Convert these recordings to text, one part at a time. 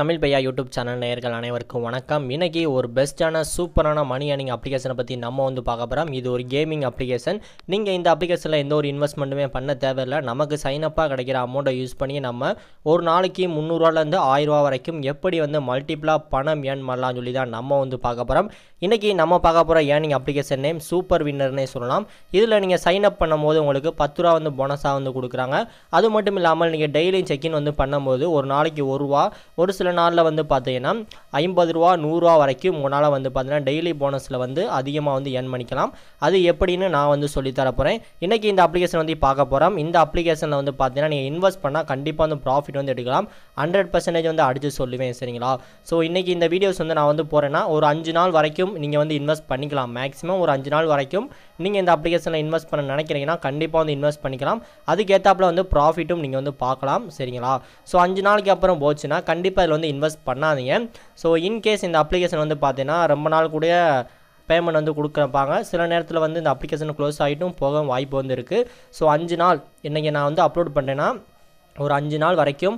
தமிழ் பையா YouTube channel நேயர்கள் அனைவருக்கும் வணக்கம் இன்னைக்கு ஒரு பெஸ்ட்டான சூப்பரான மணி ஏர்னிங் அப்ளிகேஷனை பற்றி நம்ம வந்து பார்க்க போகிறோம் இது ஒரு கேமிங் அப்ளிகேஷன் நீங்கள் இந்த அப்ளிகேஷனில் எந்த ஒரு இன்வெஸ்ட்மெண்ட்டுமே பண்ண தேவையில்லை நமக்கு சைனப்பாக கிடைக்கிற அமௌண்ட்டை யூஸ் பண்ணி நம்ம ஒரு நாளைக்கு முந்நூறுவாலேருந்து ஆயிரரூவா வரைக்கும் எப்படி வந்து மல்டிப்ளாக பணம் ஏர்ன் பண்ணலாம் சொல்லி தான் நம்ம வந்து பார்க்க போகிறோம் இன்றைக்கி நம்ம பார்க்க போகிற ஏர்னிங் அப்ளிகேஷன் நேம் சூப்பர் வின்னர்னே சொல்லலாம் இதில் நீங்கள் சைனப் பண்ணும்போது உங்களுக்கு பத்து ரூபா வந்து போனஸாக வந்து கொடுக்குறாங்க அது மட்டும் இல்லாமல் நீங்கள் டெய்லியும் செக்இன் வந்து பண்ணும்போது ஒரு நாளைக்கு ஒரு ரூபா ஒரு சில நாளில் வந்து பார்த்தீங்கன்னா ஐம்பது ரூபா நூறுரூவா வரைக்கும் உங்களால் வந்து பார்த்தீங்கன்னா டெய்லி போனஸில் வந்து அதிகமாக வந்து ஏர்ன் பண்ணிக்கலாம் அது எப்படின்னு நான் வந்து சொல்லித்தர போகிறேன் இன்றைக்கி இந்த அப்ளிகேஷன் வந்து பார்க்க போகிறோம் இந்த அப்ளிகேஷனில் வந்து பார்த்தீங்கன்னா நீங்கள் இன்வெஸ்ட் பண்ணால் கண்டிப்பாக வந்து ப்ராஃபிட் வந்து எடுக்கலாம் ஹண்ட்ரட் பர்சன்டேஜ் வந்து அடித்து சொல்லுவேன் சரிங்களா ஸோ இன்றைக்கி இந்த வீடியோஸ் வந்து நான் வந்து போகிறேன்னா ஒரு அஞ்சு நாள் வரைக்கும் நீங்கள் வந்து இன்வெஸ்ட் பண்ணிக்கலாம் மேக்ஸிமம் ஒரு அஞ்சு நாள் வரைக்கும் நீங்கள் இந்த அப்ளிகேஷனில் இன்வெஸ்ட் பண்ண நினைக்கிறீங்கன்னா கண்டிப்பாக வந்து இன்வெஸ்ட் பண்ணிக்கலாம் அதுக்கேற்றாப்பில் வந்து ப்ராஃபிட்டும் நீங்கள் வந்து பார்க்கலாம் சரிங்களா ஸோ அஞ்சு நாளைக்கு அப்புறம் போச்சுன்னா கண்டிப்பாக இதில் வந்து இன்வெஸ்ட் பண்ணாதீங்க ஸோ இன்கேஸ் இந்த அப்ளிகேஷன் வந்து பார்த்தீங்கன்னா ரொம்ப நாள் கூட பேமெண்ட் வந்து கொடுக்குறப்பாங்க சில நேரத்தில் வந்து இந்த அப்ளிகேஷன் க்ளோஸ் ஆகிட்டும் போக வாய்ப்பு வந்து இருக்குது ஸோ அஞ்சு நாள் இன்றைக்கி நான் வந்து அப்லோட் பண்ணுறேன்னா ஒரு அஞ்சு நாள் வரைக்கும்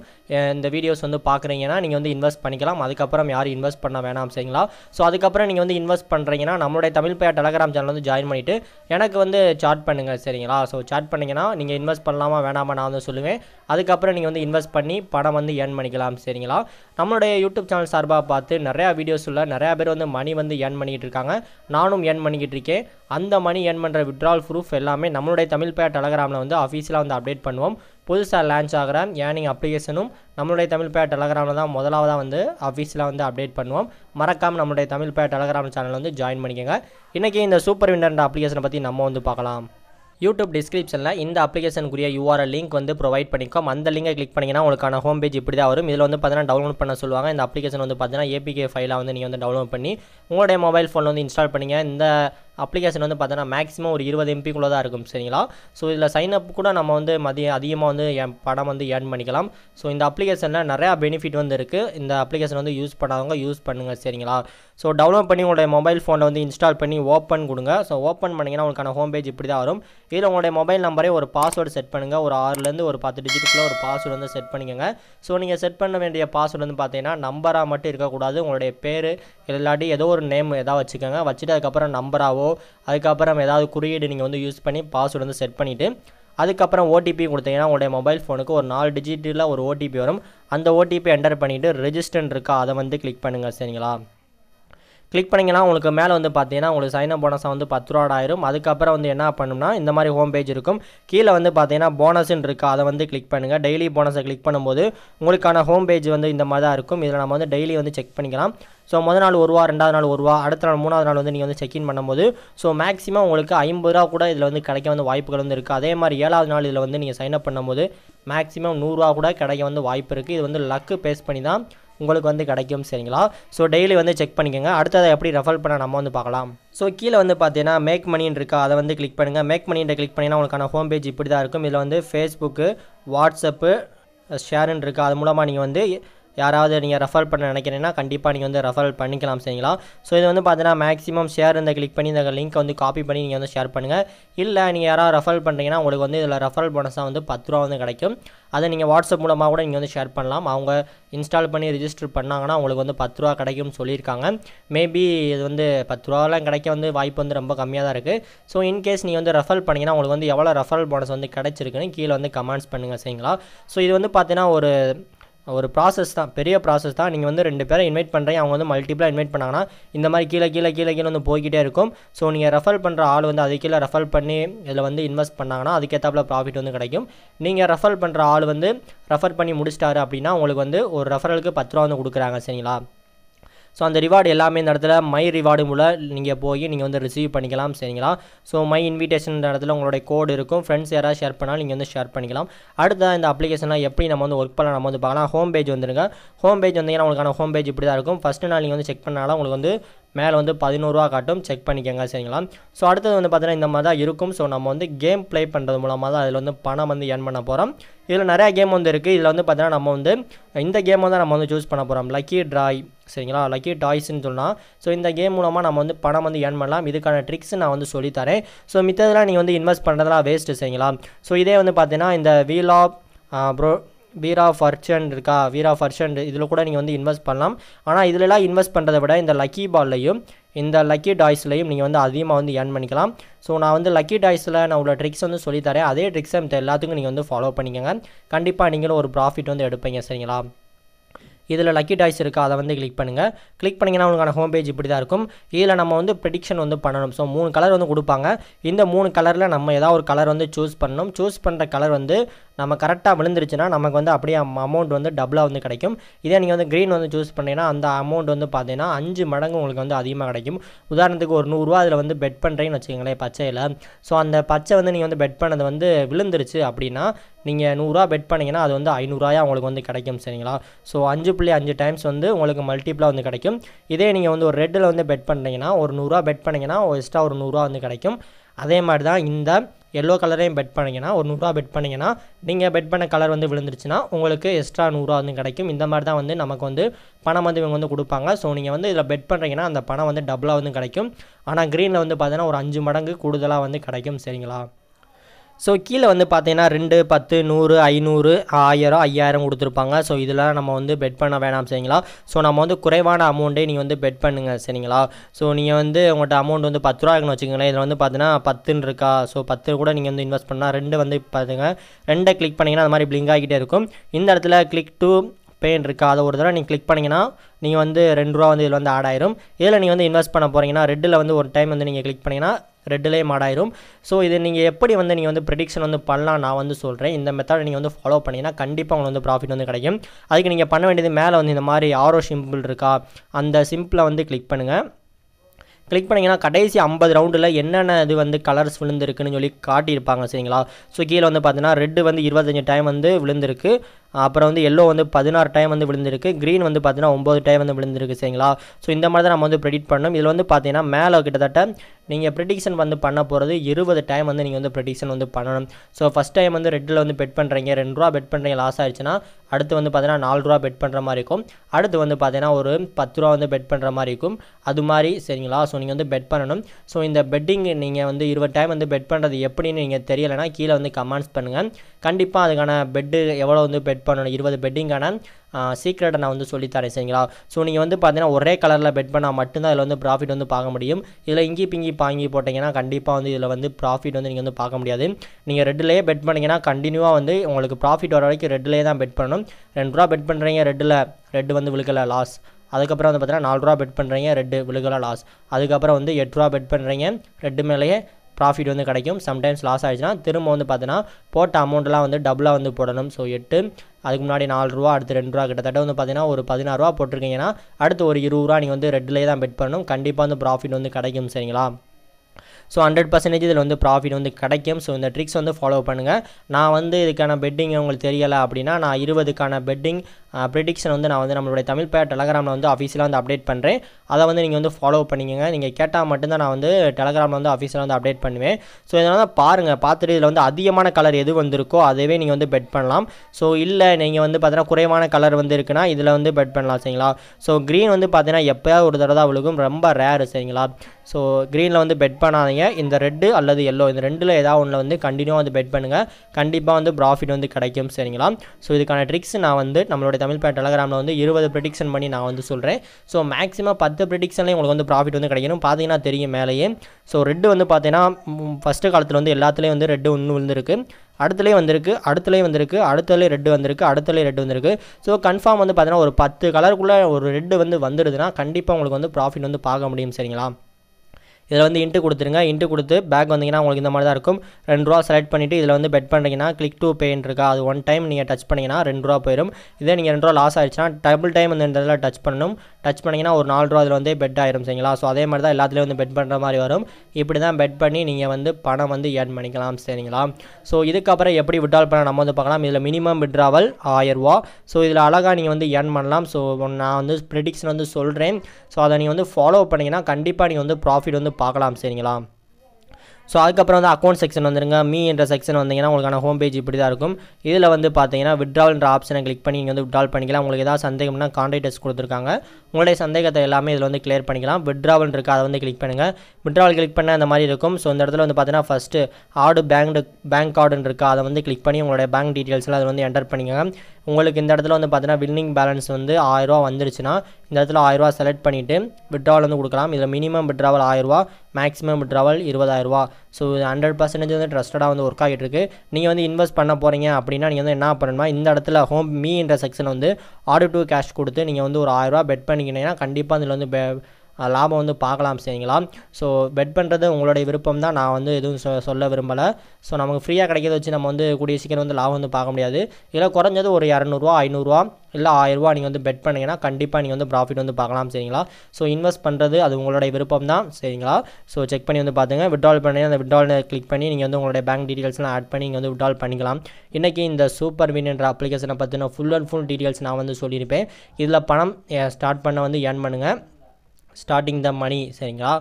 இந்த வீடியோஸ் வந்து பார்க்குறீங்கன்னா நீங்கள் வந்து இன்வெஸ்ட் பண்ணிக்கலாம் அதுக்கப்புறம் யாரும் இன்வெஸ்ட் பண்ண வேணாம் சரிங்களா ஸோ அதுக்கப்புறம் நீங்கள் வந்து இன்வெஸ்ட் பண்ணுறீங்கன்னா நம்மளுடைய தமிழ் பையா டெலகிராம் சேனல் வந்து ஜாயின் பண்ணிவிட்டு எனக்கு வந்து சாட் பண்ணுங்கள் சரிங்களா ஸோ சாட் பண்ணிங்கன்னா நீங்கள் இன்வெஸ்ட் பண்ணலாமா வேணாமா நான் வந்து சொல்லுவேன் அதுக்கப்புறம் நீங்கள் வந்து இன்வெஸ்ட் பண்ணி படம் வந்து ஏர்ன் பண்ணிக்கலாம் சரிங்களா நம்மளுடைய யூடியூப் சேனல் சார்பாக பார்த்து நிறையா வீடியோஸ் உள்ள நிறையா பேர் வந்து மணி வந்து ஏர்ன் பண்ணிகிட்டு இருக்காங்க நானும் ஏர்ன் பண்ணிக்கிட்டு இருக்கேன் அந்த மணி ஏர்ன் பண்ணுற விட்ரால் ப்ரூஃப் எல்லாமே நம்மளுடைய தமிழ் பையா டெலகிராமில் வந்து ஆஃபீஸில் வந்து அப்டேட் பண்ணுவோம் புதுசாக லான்ச் ஆகிற ஏர்னிங் அப்ளிகேஷனும் நம்மளுடைய தமிழ் பேர் டெலகிராமில் தான் முதலாவதாக வந்து அஃபீஸில் வந்து அப்டேட் பண்ணுவோம் மறக்காமல் நம்மளுடைய தமிழ் பேர் டெலகிராம் சேனல் வந்து ஜாயின் பண்ணிக்கோங்க இன்றைக்கி இந்த சூப்பர் விண்டர் அப்ளிகேஷனை பற்றி நம்ம வந்து பார்க்கலாம் யூடியூப் டிஸ்கிரிப்ஷனில் இந்த அப்ளிகேஷனுக்குரிய யூஆர்எல் லிங்க் வந்து ப்ரொவைட் பண்ணிக்கோம் அந்த லிங்கை கிளிக் பண்ணிங்கன்னா உங்களுக்கான ஹோம் பேஜ் இப்படி தான் வரும் இதில் வந்து பார்த்தீங்கன்னா டவுன்லோட் பண்ண சொல்லுவாங்க இந்த அப்ளிகேஷன் வந்து பார்த்தீங்கன்னா ஏபிகே ஃபைலாக வந்து நீங்கள் வந்து டவுன்லோட் பண்ணி உங்களுடைய மொபைல் ஃபோன் வந்து இன்ஸ்டால் பண்ணிங்க இந்த அப்ளிகேஷன் வந்து பார்த்தோன்னா மேக்ஸிமம் ஒரு இருபது எம்பிக்குள்ளே தான் இருக்கும் சரிங்களா ஸோ இதில் சைன் அப் கூட நம்ம வந்து மதிய அதிகமாக வந்து என் படம் வந்து ஏர்ன் பண்ணிக்கலாம் ஸோ இந்த அப்ளிகேஷனில் நிறையா பெனிஃபிட் வந்து இருக்குது இந்த அப்ளிகேஷன் வந்து யூஸ் பண்ணாதவங்க யூஸ் பண்ணுங்கள் சரிங்களா ஸோ டவுன்லோட் பண்ணி உங்களுடைய மொபைல் ஃபோனை வந்து இன்ஸ்டால் பண்ணி ஓப்பன் கொடுங்க ஸோ ஓப்பன் பண்ணிங்கன்னா உங்களுக்கான ஹோம் பேஜ் இப்படி தான் வரும் இதில் உங்களுடைய மொபைல் நம்பரே ஒரு பாஸ்வேர்டு செட் பண்ணுங்கள் ஒரு ஆறுலேருந்து ஒரு பத்து டிஜிட்டுக்குள்ளே ஒரு பாஸ்வேர்டு வந்து செட் பண்ணிக்கோங்க ஸோ நீங்கள் செட் பண்ண வேண்டிய பாஸ்வேர்டு வந்து பார்த்தீங்கன்னா நம்பராக மட்டும் இருக்கக்கூடாது உங்களுடைய பேர் இல்லாட்டி ஏதோ ஒரு நேம் எதாவது வச்சுக்கோங்க வச்சுட்டு அதுக்கப்புறம் நம்பராகவும் ஓ அதுக்கப்புறம் ஏதாவது குறியீடு நீங்கள் வந்து யூஸ் பண்ணி பாஸ்வேர்டு வந்து செட் பண்ணிவிட்டு அதுக்கப்புறம் ஓடிபி கொடுத்தீங்கன்னா உங்களுடைய மொபைல் ஃபோனுக்கு ஒரு நாலு டிஜிட்டில் ஒரு ஓடிபி வரும் அந்த ஓடிபி என்டர் பண்ணிவிட்டு ரெஜிஸ்டர் இருக்கா அதை வந்து கிளிக் பண்ணுங்கள் சரிங்களா கிளிக் பண்ணிங்கன்னா உங்களுக்கு மேலே வந்து பார்த்தீங்கன்னா உங்களுக்கு சைன் அப் வந்து பத்து ரூபா ஆயிரும் அதுக்கப்புறம் வந்து என்ன பண்ணணும்னா இந்த மாதிரி ஹோம் பேஜ் இருக்கும் கீழே வந்து பார்த்தீங்கன்னா போனஸ்ன்னு இருக்குது அதை வந்து கிளிக் பண்ணுங்கள் டெய்லி போனஸை கிளிக் பண்ணும்போது உங்களுக்கான ஹோம் பேஜ் வந்து இந்த மாதிரி தான் இருக்கும் இதில் நம்ம வந்து டெய்லி வந்து செக் பண்ணிக்கலாம் ஸோ முதல் நாள் ஒருவா ரெண்டாவது நாள் ஒருவா அடுத்த நாள் மூணாவது நாள் வந்து நீங்கள் வந்து செக்இன் பண்ணும்போது ஸோ மேக்ஸிமம் உங்களுக்கு ஐம்பது ரூபா கூட இதில் வந்து கிடைக்க வந்து வாய்ப்புகள் வந்து இருக்குது அதே மாதிரி ஏழாவது நாள் இதில் வந்து நீங்கள் சைன் அப் பண்ணும்போது மேக்ஸிமம் நூறுரூவா கூட கிடைக்க வந்து வாய்ப்பு இருக்குது இது வந்து லக்கு பேஸ் பண்ணி தான் உங்களுக்கு வந்து கிடைக்கும் சரிங்களா ஸோ டெய்லி வந்து செக் பண்ணிக்கோங்க அடுத்ததை எப்படி ரெஃபர் பண்ண நம்ம வந்து பார்க்கலாம் ஸோ கீழே வந்து பார்த்தீங்கன்னா மேக் மணின்னு இருக்கா அதை வந்து கிளிக் பண்ணுங்கள் மேக் மணின்ற கிளிக் பண்ணிங்கன்னா உங்களுக்கான ஹோம் பேஜ் இப்படி தான் இருக்கும் இதில் வந்து ஃபேஸ்புக்கு வாட்ஸ்அப்பு ஷேருன்னு இருக்கா அது மூலமாக நீங்கள் வந்து யாராவது நீங்கள் ரெஃபர் பண்ண நினைக்கிறீங்கன்னா கண்டிப்பாக நீங்கள் வந்து ரெஃபர் பண்ணிக்கலாம் சரிங்களா ஸோ இது வந்து பார்த்தீங்கன்னா மேக்ஸிமம் ஷேர் இந்த கிளிக் பண்ணி இந்த லிங்க் வந்து காப்பி பண்ணி நீங்கள் வந்து ஷேர் பண்ணுங்கள் இல்லை நீங்கள் யாராவது ரெஃபர் பண்ணுறீங்கன்னா உங்களுக்கு வந்து இதில் ரெஃபரல் போனஸாக வந்து பத்து ரூபா வந்து கிடைக்கும் அதை நீங்கள் வாட்ஸ்அப் மூலமாக கூட நீங்கள் வந்து ஷேர் பண்ணலாம் அவங்க இன்ஸ்டால் பண்ணி ரிஜிஸ்டர் பண்ணாங்கன்னா உங்களுக்கு வந்து பத்து ரூபா கிடைக்கும்னு சொல்லியிருக்காங்க மேபி இது வந்து பத்து ரூபாலாம் கிடைக்க வந்து வாய்ப்பு வந்து ரொம்ப கம்மியாக தான் இருக்குது ஸோ இன்கேஸ் நீங்கள் வந்து ரெஃபர் பண்ணிங்கன்னா உங்களுக்கு வந்து எவ்வளோ ரெஃபரல் போனஸ் வந்து கிடச்சிருக்குன்னு கீழே வந்து கமெண்ட்ஸ் பண்ணுங்கள் சரிங்களா ஸோ இது வந்து பார்த்தீங்கன்னா ஒரு ஒரு ப்ராசஸ் தான் பெரிய ப்ராசஸ் தான் நீங்கள் வந்து ரெண்டு பேரை இன்வைட் பண்ணுறீங்க அவங்க வந்து மல்டிப்பிளாக இன்வைட் பண்ணாங்கன்னா இந்த மாதிரி கீழே கீழே கீழே கீழே வந்து போய்கிட்டே இருக்கும் ஸோ நீங்கள் ரெஃபர் பண்ணுற ஆள் வந்து அது கீழே ரெஃபர் பண்ணி இதில் வந்து இன்வெஸ்ட் பண்ணாங்கன்னா அதுக்கேற்றாப்புல ப்ராஃபிட் வந்து கிடைக்கும் நீங்கள் ரெஃபர் பண்ணுற ஆள் வந்து ரெஃபர் பண்ணி முடிச்சிட்டாரு அப்படின்னா உங்களுக்கு வந்து ஒரு ரெஃபரலுக்கு பத்து ரூபா வந்து கொடுக்குறாங்க சரிங்களா ஸோ அந்த ரிவார்டு எல்லாமே இந்த இடத்துல மை ரிவார்டு மூலம் நீங்கள் போய் நீங்கள் வந்து ரிசீவ் பண்ணிக்கலாம் சரிங்களா ஸோ மை இன்விடேஷன் இடத்துல உங்களுடைய கோடு இருக்கும் ஃப்ரெண்ட்ஸ் யாராவது ஷேர் பண்ணாலும் நீங்கள் வந்து ஷேர் பண்ணிக்கலாம் அடுத்ததாக இந்த அப்ளிகேஷனில் எப்படி நம்ம வந்து ஒர்க் பண்ணலாம் நம்ம வந்து பார்க்கலாம் ஹோம் பேஜ் வந்துருங்க ஹோம் பேஜ் வந்தீங்கன்னா உங்களுக்கான ஹோம் பேஜ் இப்படி தான் இருக்கும் ஃபஸ்ட்டு நாள் நீங்கள் வந்து செக் பண்ணாலும் உங்களுக்கு வந்து மேலே வந்து பதினோருவா காட்டும் செக் பண்ணிக்கோங்க சரிங்களா ஸோ அடுத்தது வந்து பார்த்தீங்கன்னா இந்த மாதிரி தான் இருக்கும் ஸோ நம்ம வந்து கேம் ப்ளே பண்ணுறது மூலமாக தான் அதில் வந்து பணம் வந்து ஏர்ன் பண்ண போகிறோம் இதில் நிறையா கேம் வந்து இருக்குது இதில் வந்து பார்த்தீங்கன்னா நம்ம வந்து இந்த கேம் தான் நம்ம வந்து சூஸ் பண்ண போகிறோம் லக்கி ட்ராய் சரிங்களா லக்கி டாய்ஸ்ன்னு சொன்னால் ஸோ இந்த கேம் மூலமாக நம்ம வந்து பணம் வந்து ஏர்ன் பண்ணலாம் இதுக்கான ட்ரிக்ஸ் நான் வந்து சொல்லித்தரேன் ஸோ மித்ததெல்லாம் நீங்கள் வந்து இன்வெஸ்ட் பண்ணுறதெல்லாம் வேஸ்ட்டு சரிங்களா ஸோ இதே வந்து பார்த்தீங்கன்னா இந்த வீல் ஆஃப் ப்ரோ வீரா ஃபர்ச்சன் இருக்கா வீரா ஃபர்ச்சன் இதில் கூட நீங்கள் வந்து இன்வெஸ்ட் பண்ணலாம் ஆனால் இதிலலாம் இன்வெஸ்ட் பண்ணுறதை விட இந்த லக்கி பால்லையும் இந்த லக்கி டாய்ஸ்லையும் நீங்கள் வந்து அதிகமாக வந்து ஏர்ன் பண்ணிக்கலாம் ஸோ நான் வந்து லக்கி டாய்ஸில் நான் உள்ள ட்ரிக்ஸ் வந்து சொல்லித்தரேன் அதே ட்ரிக்ஸை எல்லாத்துக்கும் நீங்கள் வந்து ஃபாலோ பண்ணிக்கோங்க கண்டிப்பாக நீங்களும் ஒரு ப்ராஃபிட் வந்து எடுப்பீங்க சரிங்களா இதில் லக்கி டாய்ஸ் இருக்குது அதை வந்து கிளிக் பண்ணுங்கள் கிளிக் பண்ணிங்கன்னா உங்களுக்கான ஹோம் பேஜ் இப்படி தான் இருக்கும் இதில் நம்ம வந்து ப்ரெடிக்ஷன் வந்து பண்ணணும் ஸோ மூணு கலர் வந்து கொடுப்பாங்க இந்த மூணு கலரில் நம்ம ஏதாவது ஒரு கலர் வந்து சூஸ் பண்ணணும் சூஸ் பண்ணுற கலர் வந்து நம்ம கரெக்டாக விழுந்துருச்சுன்னா நமக்கு வந்து அப்படியே அமௌண்ட் வந்து டபுளாக வந்து கிடைக்கும் இதே நீங்கள் வந்து க்ரீன் வந்து சூஸ் பண்ணிங்கன்னா அந்த அமௌண்ட் வந்து பார்த்தீங்கன்னா அஞ்சு மடங்கு உங்களுக்கு வந்து அதிகமாக கிடைக்கும் உதாரணத்துக்கு ஒரு நூறுரூவா அதில் வந்து பெட் பண்ணுறேன்னு வச்சுக்கோங்களேன் பச்சையில் ஸோ அந்த பச்சை வந்து நீங்கள் வந்து பெட் பண்ணது வந்து விழுந்துருச்சு அப்படின்னா நீங்கள் நூறுரூவா பெட் பண்ணிங்கன்னா அது வந்து ஐநூறுரூவாயா உங்களுக்கு வந்து கிடைக்கும் சரிங்களா ஸோ அஞ்சு புள்ளி அஞ்சு டைம்ஸ் வந்து உங்களுக்கு மல்டிப்ளாக வந்து கிடைக்கும் இதே நீங்கள் வந்து ஒரு ரெட்டில் வந்து பெட் பண்ணுறீங்கன்னா ஒரு நூறுரூவா பெட் பண்ணிங்கன்னா எக்ஸ்ட்ரா ஒரு நூறுரூவா வந்து கிடைக்கும் அதே மாதிரி தான் இந்த எல்லோ கலரையும் பெட் பண்ணிங்கன்னா ஒரு நூறுரூவா பெட் பண்ணிங்கன்னா நீங்கள் பெட் பண்ண கலர் வந்து விழுந்துருச்சுன்னா உங்களுக்கு எக்ஸ்ட்ரா நூறுரூவா வந்து கிடைக்கும் இந்த மாதிரி தான் வந்து நமக்கு வந்து பணம் வந்து இவங்க வந்து கொடுப்பாங்க ஸோ நீங்கள் வந்து இதில் பெட் பண்ணுறீங்கன்னா அந்த பணம் வந்து டபுளாக வந்து கிடைக்கும் ஆனால் க்ரீனில் வந்து பார்த்தீங்கன்னா ஒரு அஞ்சு மடங்கு கூடுதலாக வந்து கிடைக்கும் சரிங்களா ஸோ கீழே வந்து பார்த்தீங்கன்னா ரெண்டு பத்து நூறு ஐநூறு ஆயிரம் ஐயாயிரம் கொடுத்துருப்பாங்க ஸோ இதெல்லாம் நம்ம வந்து பெட் பண்ண வேணாம் சரிங்களா ஸோ நம்ம வந்து குறைவான அமௌண்ட்டே நீங்கள் வந்து பெட் பண்ணுங்கள் சரிங்களா ஸோ நீங்கள் வந்து உங்கள்கிட்ட அமௌண்ட் வந்து பத்து ரூபா இருக்குன்னு வச்சுக்கோங்களேன் இதில் வந்து பார்த்தீங்கன்னா பத்துன்னு இருக்கா ஸோ பத்து கூட நீங்கள் வந்து இன்வெஸ்ட் பண்ணால் ரெண்டு வந்து பார்த்துங்க ரெண்டை கிளிக் பண்ணிங்கன்னா அது மாதிரி பிளிங்காகிட்டே இருக்கும் இந்த இடத்துல கிளிக் டூ பெயின் இருக்குது அதை ஒரு தடவை நீங்கள் கிளிக் பண்ணிங்கன்னா நீங்கள் வந்து ரெண்டு ரூபா வந்து இதில் வந்து ஆட் ஆயிரும் இதில் நீங்கள் வந்து இன்வெஸ்ட் பண்ண போகிறீங்கன்னா ரெட்டில் வந்து ஒரு டைம் வந்து நீங்கள் கிளிக் பண்ணிங்கன்னா ரெட்டிலே மாடாயிரும் ஸோ இது நீங்கள் எப்படி வந்து நீங்கள் வந்து ப்ரெடிக்ஷன் வந்து பண்ணலாம் நான் வந்து சொல்கிறேன் இந்த மெத்தடை நீங்கள் வந்து ஃபாலோ பண்ணிங்கன்னா கண்டிப்பாக உங்களுக்கு வந்து ப்ராஃபிட் வந்து கிடைக்கும் அதுக்கு நீங்கள் பண்ண வேண்டியது மேலே வந்து இந்த மாதிரி ஆரோ சிம்பிள் இருக்கா அந்த சிம்பிளை வந்து கிளிக் பண்ணுங்கள் கிளிக் பண்ணிங்கன்னா கடைசி ஐம்பது ரவுண்டில் என்னென்ன இது வந்து கலர்ஸ் விழுந்துருக்குன்னு சொல்லி காட்டியிருப்பாங்க சரிங்களா ஸோ கீழே வந்து பார்த்தீங்கன்னா ரெட்டு வந்து இருபத்தஞ்சி டைம் வந்து விழுந்திருக்கு அப்புறம் வந்து எல்லோ வந்து பதினாறு டைம் வந்து விழுந்திருக்கு க்ரீன் வந்து பார்த்தீங்கன்னா ஒம்பது டைம் வந்து விழுந்திருக்கு சரிங்களா ஸோ இந்த மாதிரி தான் நம்ம வந்து ப்ரெடிக்ட் பண்ணணும் இதில் வந்து பார்த்தீங்கன்னா மேலே கிட்டத்தட்ட நீங்கள் ப்ரெடிக்ஷன் வந்து பண்ண போகிறது இருபது டைம் வந்து நீங்கள் வந்து ப்ரெடிக்ஷன் வந்து பண்ணணும் ஸோ ஃபஸ்ட் டைம் வந்து ரெட்டில் வந்து பெட் பண்ணுறீங்க ரெண்டு ரூபா பெட் பண்ணுறீங்க லாஸ் ஆயிடுச்சுன்னா அடுத்து வந்து பார்த்தீங்கன்னா நாலு ரூபா பெட் பண்ணுற மாதிரி இருக்கும் அடுத்து வந்து பார்த்தீங்கன்னா ஒரு பத்து ரூபா வந்து பெட் பண்ணுற மாதிரி இருக்கும் அது மாதிரி சரிங்களா ஸோ நீங்கள் வந்து பெட் பண்ணணும் ஸோ இந்த பெட்டிங் நீங்கள் வந்து இருபது டைம் வந்து பெட் பண்ணுறது எப்படின்னு நீங்கள் தெரியலைன்னா கீழே வந்து கமெண்ட்ஸ் பண்ணுங்கள் கண்டிப்பாக அதுக்கான பெட்டு எவ்வளோ வந்து பெட் பெட் பண்ணணும் இருபது பெட்டிங்கான சீக்ரெட்டை நான் வந்து சொல்லித்தரேன் சரிங்களா ஸோ நீங்கள் வந்து பார்த்தீங்கன்னா ஒரே கலரில் பெட் பண்ணால் மட்டும்தான் இதில் வந்து ப்ராஃபிட் வந்து பார்க்க முடியும் இதில் இங்கி பிங்கி பாங்கி போட்டிங்கன்னா கண்டிப்பாக வந்து இதில் வந்து ப்ராஃபிட் வந்து நீங்கள் வந்து பார்க்க முடியாது நீங்கள் ரெட்டிலேயே பெட் பண்ணிங்கன்னா கண்டினியூவாக வந்து உங்களுக்கு ப்ராஃபிட் வர வரைக்கும் ரெட்டிலே தான் பெட் பண்ணணும் ரெண்டு ரூபா பெட் பண்ணுறீங்க ரெட்டில் ரெட்டு வந்து விழுக்கலை லாஸ் அதுக்கப்புறம் வந்து பார்த்தீங்கன்னா நாலு ரூபா பெட் பண்ணுறீங்க ரெட்டு விழுகலாம் லாஸ் அதுக்கப்புறம் வந்து எட்டு ரூபா பெட் பண்ணுறீங்க ரெட்டு மேலேயே ப்ராஃபிட் வந்து கிடைக்கும் சம்டைம்ஸ் லாஸ் ஆகிடுச்சுன்னா திரும்ப வந்து பார்த்தீங்கன்னா போட்ட அமௌண்ட்டெலாம் வந்து டபுளாக வந்து போடணும் ஸோ எட்டு அதுக்கு முன்னாடி நாலு ரூபா அடுத்து ரெண்டு ரூபா கிட்டத்தட்ட வந்து பார்த்தீங்கன்னா ஒரு பதினாறுரூவா போட்டிருக்கீங்கன்னா அடுத்து ஒரு இருபது ரூபா நீங்கள் வந்து ரெட்டிலே தான் பெட் பண்ணணும் கண்டிப்பாக வந்து ப்ராஃபிட் வந்து கிடைக்கும் சரிங்களா ஸோ ஹண்ட்ரட் பர்சன்டேஜ் இதில் வந்து ப்ராஃபிட் வந்து கிடைக்கும் ஸோ இந்த ட்ரிக்ஸ் வந்து ஃபாலோ பண்ணுங்கள் நான் வந்து இதுக்கான பெட்டிங் உங்களுக்கு தெரியலை அப்படின்னா நான் இருபதுக்கான பெட்டிங் ப்ரெடிக்ஷன் வந்து நான் வந்து நம்மளுடைய தமிழ் பேர் டெலகிராமில் வந்து அஃபீஷியலாக வந்து அப்டேட் பண்ணுறேன் அதை வந்து நீங்கள் வந்து ஃபாலோ பண்ணிக்கங்க நீங்கள் கேட்டால் மட்டும்தான் நான் வந்து டெலகிராமில் வந்து அஃபீஷியலாக வந்து அப்டேட் பண்ணுவேன் ஸோ இதனால் தான் பாருங்கள் பார்த்துட்டு இதில் வந்து அதிகமான கலர் எது வந்திருக்கோ அதுவே நீங்கள் வந்து பெட் பண்ணலாம் ஸோ இல்லை நீங்கள் வந்து பார்த்தீங்கன்னா குறைவான கலர் வந்து இருக்குன்னா இதில் வந்து பெட் பண்ணலாம் சரிங்களா ஸோ க்ரீன் வந்து பார்த்தீங்கன்னா எப்போயாவது ஒரு தடவை தான் விழுகும் ரொம்ப ரேரு சரிங்களா ஸோ க்ரீனில் வந்து பெட் பண்ணாதீங்க இந்த ரெட்டு அல்லது எல்லோ இந்த ரெண்டில் ஏதாவது ஒன்றில் வந்து கண்டினியூவாக வந்து பெட் பண்ணுங்கள் கண்டிப்பாக வந்து ப்ராஃபிட் வந்து கிடைக்கும் சரிங்களா ஸோ இதுக்கான ட்ரிக்ஸ் நான் வந்து நம்மளுடைய தமிழ் பேர் டெலகிராமில் வந்து இருபது ப்ரெடிக்ஷன் பண்ணி நான் வந்து சொல்கிறேன் ஸோ மேக்ஸிமம் பத்து ப்ரிடிக்ஷன்லேயும் உங்களுக்கு வந்து ப்ராஃபிட் வந்து கிடைக்கணும் பார்த்தீங்கன்னா தெரியும் மேலேயே ஸோ ரெட்டு வந்து பார்த்தீங்கன்னா ஃபஸ்ட்டு காலத்தில் வந்து எல்லாத்துலேயும் வந்து ரெட்டு ஒன்று விழுந்துருக்கு அடுத்துலேயே வந்திருக்கு அடுத்துலேயே வந்திருக்கு அடுத்தலே ரெட்டு வந்திருக்கு அடுத்தலே ரெட்டு வந்திருக்கு ஸோ கன்ஃபார்ம் வந்து பார்த்தீங்கன்னா ஒரு பத்து கலருக்குள்ளே ஒரு ரெட்டு வந்து வந்துடுதுன்னா கண்டிப்பாக உங்களுக்கு வந்து ப்ராஃபிட் வந்து பார்க்க முடியும் சரிங்களா இதில் வந்து இன்ட்டு கொடுத்துருங்க இன்ட்டு கொடுத்து பேக் வந்தீங்கன்னா உங்களுக்கு இந்த மாதிரி தான் இருக்கும் ரெண்டு ரூபா செலக்ட் பண்ணிவிட்டு இதில் வந்து பெட் பண்ணுறீங்கன்னா கிளிக் டூ பேன் இருக்கா அது ஒன் டைம் நீங்கள் டச் பண்ணிங்கன்னா ரெண்டு ரூபா போயிடும் இதே நீங்கள் ரெண்டு ரூபா லாஸ் ஆயிடுச்சுன்னா டபுள் டைம் இந்த இதில் டச் பண்ணணும் டச் பண்ணிங்கன்னா ஒரு நாலு ரூபா அதில் வந்து பெட் ஆயிரும் சரிங்களா ஸோ அதே மாதிரி தான் எல்லாத்துலேயும் வந்து பெட் பண்ணுற மாதிரி வரும் இப்படி தான் பெட் பண்ணி நீங்கள் வந்து பணம் வந்து ஏர்ன் பண்ணிக்கலாம் சரிங்களா ஸோ இதுக்கப்புறம் எப்படி விட்ரால் பண்ண நம்ம வந்து பார்க்கலாம் இதில் மினிமம் விட்ராவல் ரூபா ஸோ இதில் அழகாக நீங்கள் வந்து ஏர்ன் பண்ணலாம் ஸோ நான் வந்து ப்ரிடிக்ஷன் வந்து சொல்கிறேன் ஸோ அதை நீங்கள் வந்து ஃபாலோ பண்ணிங்கன்னா கண்டிப்பாக நீங்கள் வந்து ப்ராஃபிட் வந்து பார்க்கலாம் சரிங்களா ஸோ அதுக்கப்புறம் வந்து அக்கௌண்ட் செக்ஷன் வந்துருங்க மீ என்ற செக்ஷன் வந்தீங்கன்னா உங்களுக்கான ஹோம் பேஜ் இப்படி தான் இருக்கும் இதில் வந்து பார்த்தீங்கன்னா விட்ராவல்ன்ற ஆப்ஷனை கிளிக் பண்ணி நீங்கள் வந்து விட்ரால் பண்ணிக்கலாம் உங்களுக்கு ஏதாவது சந்தேகம்னா கான்டாக்டர்ஸ் கொடுத்துருக்காங்க உங்களுடைய சந்தேகத்தை எல்லாமே இதில் வந்து கிளியர் பண்ணிக்கலாம் விட்ராவல் இருக்குது அதை வந்து கிளிக் பண்ணுங்கள் விட்ராவல் கிளிக் பண்ண அந்த மாதிரி இருக்கும் ஸோ இந்த இடத்துல வந்து பார்த்தீங்கன்னா ஃபஸ்ட்டு ஆடு பேங்க் பேங்க் கார்டுன்னு இருக்குது அதை வந்து கிளிக் பண்ணி உங்களுடைய பேங்க் டீட்டெயில்ஸ்லாம் அதை வந்து என்டர் பண்ணிக்கோங்க உங்களுக்கு இந்த இடத்துல வந்து பார்த்தீங்கன்னா வில்லிங் பேலன்ஸ் வந்து ஆயிரரூவா வந்துருச்சுன்னா இந்த இடத்துல ஆயிரரூவா செலக்ட் பண்ணிவிட்டு விட்ராவல் வந்து கொடுக்கலாம் இதில் மினிமம் விட்ராவல் ஆயிரரூவா மேக்ஸிமம் விட்ராவல் இருபதாயிரரூவா ஸோ இது ஹண்ட்ரட் பர்சன்டேஜ் வந்து ட்ரஸ்டடாக வந்து ஒர்க் ஆகிட்டு இருக்கு நீங்கள் வந்து இன்வெஸ்ட் பண்ண போகிறீங்க அப்படின்னா நீங்கள் வந்து என்ன பண்ணணும்னா இந்த இடத்துல ஹோம் மீ என்ற செக்ஷன் வந்து ஆர்டர் டூ கேஷ் கொடுத்து நீங்கள் வந்து ஒரு ஆயிரரூவா பெட் பண்ணிக்கினீங்கன்னா கண்டிப்பாக அதில் வந்து லாபம் வந்து பார்க்கலாம் சரிங்களா ஸோ பெட் பண்ணுறது உங்களுடைய விருப்பம் தான் நான் வந்து எதுவும் சொ சொல்ல விரும்பலை ஸோ நமக்கு ஃப்ரீயாக கிடைக்கிறத வச்சு நம்ம வந்து கூடிய சீக்கிரம் வந்து லாபம் வந்து பார்க்க முடியாது இதில் குறைஞ்சது ஒரு இரநூறுவா ஐநூறுரூவா இல்லை ஆயிரரூவா நீங்கள் வந்து பெட் பண்ணிங்கன்னா கண்டிப்பாக நீங்கள் வந்து ப்ராஃபிட் வந்து பார்க்கலாம் சரிங்களா ஸோ இன்வெஸ்ட் பண்ணுறது அது உங்களுடைய விருப்பம் தான் சரிங்களா ஸோ செக் பண்ணி வந்து பார்த்துங்க விட்ரால் பண்ணி அந்த விட்ரால் கிளிக் பண்ணி நீங்கள் வந்து உங்களுடைய பேங்க் டீட்டெயில்ஸ்லாம் ஆட் பண்ணி நீங்கள் வந்து விட்ரால் பண்ணிக்கலாம் இன்றைக்கி இந்த சூப்பர் வின் என்ற அப்ளிகேஷனை பற்றின ஃபுல் அண்ட் ஃபுல் டீட்டெயில்ஸ் நான் வந்து சொல்லியிருப்பேன் இதில் பணம் ஸ்டார்ட் பண்ண வந்து ஏர்ன் பண்ணுங்கள் ஸ்டார்டிங் த மணி சரிங்களா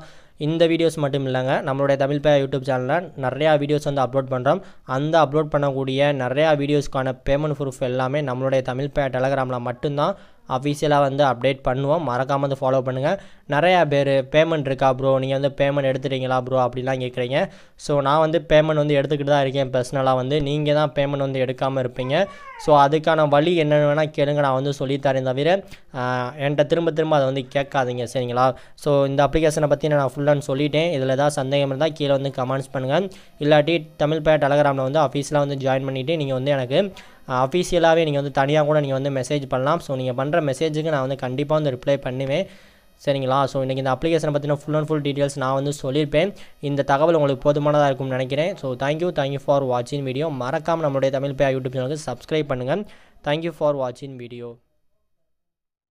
இந்த வீடியோஸ் மட்டும் இல்லைங்க நம்மளுடைய தமிழ் பேர் யூடியூப் சேனலில் நிறையா வீடியோஸ் வந்து அப்லோட் பண்ணுறோம் அந்த அப்லோட் பண்ணக்கூடிய நிறையா வீடியோஸ்க்கான பேமெண்ட் ப்ரூஃப் எல்லாமே நம்மளுடைய தமிழ் பே டெலகிராமில் மட்டும்தான் அஃபீஷியலாக வந்து அப்டேட் பண்ணுவோம் மறக்காமல் வந்து ஃபாலோ பண்ணுங்கள் நிறையா பேர் பேமெண்ட் இருக்கா ப்ரோ நீங்கள் வந்து பேமெண்ட் எடுத்துட்டீங்களா ப்ரோ அப்படிலாம் கேட்குறீங்க ஸோ நான் வந்து பேமெண்ட் வந்து எடுத்துக்கிட்டு தான் இருக்கேன் பர்சனலாக வந்து நீங்கள் தான் பேமெண்ட் வந்து எடுக்காமல் இருப்பீங்க ஸோ அதுக்கான வழி என்னென்னு வேணால் கேளுங்க நான் வந்து சொல்லித்தரேன் தவிர என்கிட்ட திரும்ப திரும்ப அதை வந்து கேட்காதீங்க சரிங்களா ஸோ இந்த அப்ளிகேஷனை பற்றி நான் ஃபுல் அண்ட் சொல்லிட்டேன் இதில் ஏதாவது சந்தேகம் இருந்தால் கீழே வந்து கமெண்ட்ஸ் பண்ணுங்கள் இல்லாட்டி தமிழ் பேர் டெலகிராமில் வந்து அஃபீஸில் வந்து ஜாயின் பண்ணிவிட்டு நீங்கள் வந்து எனக்கு அஃபீஷியலாகவே நீங்கள் வந்து தனியாக கூட நீங்கள் வந்து மெசேஜ் பண்ணலாம் ஸோ நீங்கள் பண்ணுற மெசேஜுக்கு நான் வந்து கண்டிப்பாக வந்து ரிப்ளை பண்ணுவேன் சரிங்களா ஸோ இன்றைக்கி இந்த அப்ளிகேஷனை பற்றின ஃபுல் அண்ட் ஃபுல் டீட்டெயில்ஸ் நான் வந்து சொல்லியிருப்பேன் இந்த தகவல் உங்களுக்கு போதுமானதாக இருக்கும்னு நினைக்கிறேன் ஸோ தேங்க்யூ தேங்க்யூ ஃபார் வாட்சிங் வீடியோ மறக்காமல் நம்மளுடைய தமிழ் பே யூடியூப் சேனலுக்கு சப்ஸ்கிரைப் பண்ணுங்கள் தேங்க்யூ ஃபார் வாட்சிங் வீடியோ